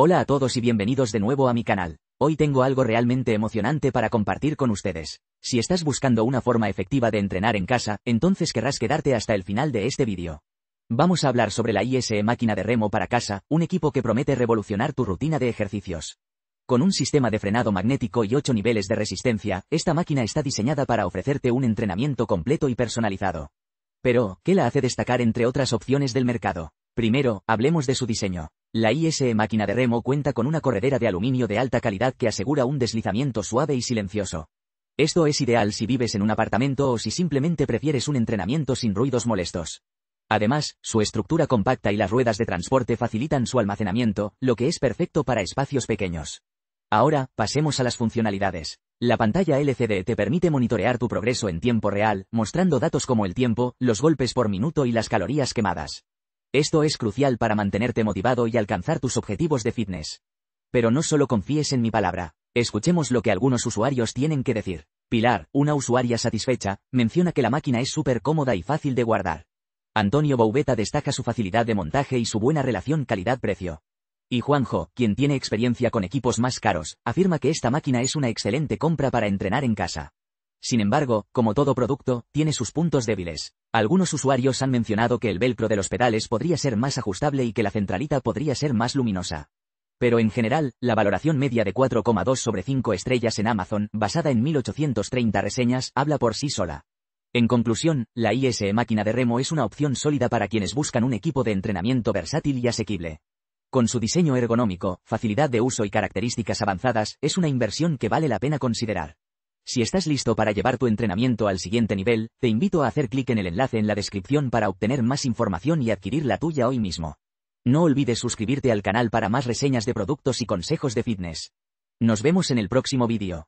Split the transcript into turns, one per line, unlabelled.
Hola a todos y bienvenidos de nuevo a mi canal. Hoy tengo algo realmente emocionante para compartir con ustedes. Si estás buscando una forma efectiva de entrenar en casa, entonces querrás quedarte hasta el final de este vídeo. Vamos a hablar sobre la ISE Máquina de Remo para Casa, un equipo que promete revolucionar tu rutina de ejercicios. Con un sistema de frenado magnético y 8 niveles de resistencia, esta máquina está diseñada para ofrecerte un entrenamiento completo y personalizado. Pero, ¿qué la hace destacar entre otras opciones del mercado? Primero, hablemos de su diseño. La ISE máquina de remo cuenta con una corredera de aluminio de alta calidad que asegura un deslizamiento suave y silencioso. Esto es ideal si vives en un apartamento o si simplemente prefieres un entrenamiento sin ruidos molestos. Además, su estructura compacta y las ruedas de transporte facilitan su almacenamiento, lo que es perfecto para espacios pequeños. Ahora, pasemos a las funcionalidades. La pantalla LCD te permite monitorear tu progreso en tiempo real, mostrando datos como el tiempo, los golpes por minuto y las calorías quemadas. Esto es crucial para mantenerte motivado y alcanzar tus objetivos de fitness. Pero no solo confíes en mi palabra. Escuchemos lo que algunos usuarios tienen que decir. Pilar, una usuaria satisfecha, menciona que la máquina es súper cómoda y fácil de guardar. Antonio Boubeta destaca su facilidad de montaje y su buena relación calidad-precio. Y Juanjo, quien tiene experiencia con equipos más caros, afirma que esta máquina es una excelente compra para entrenar en casa. Sin embargo, como todo producto, tiene sus puntos débiles. Algunos usuarios han mencionado que el velcro de los pedales podría ser más ajustable y que la centralita podría ser más luminosa. Pero en general, la valoración media de 4,2 sobre 5 estrellas en Amazon, basada en 1830 reseñas, habla por sí sola. En conclusión, la ISE máquina de remo es una opción sólida para quienes buscan un equipo de entrenamiento versátil y asequible. Con su diseño ergonómico, facilidad de uso y características avanzadas, es una inversión que vale la pena considerar. Si estás listo para llevar tu entrenamiento al siguiente nivel, te invito a hacer clic en el enlace en la descripción para obtener más información y adquirir la tuya hoy mismo. No olvides suscribirte al canal para más reseñas de productos y consejos de fitness. Nos vemos en el próximo vídeo.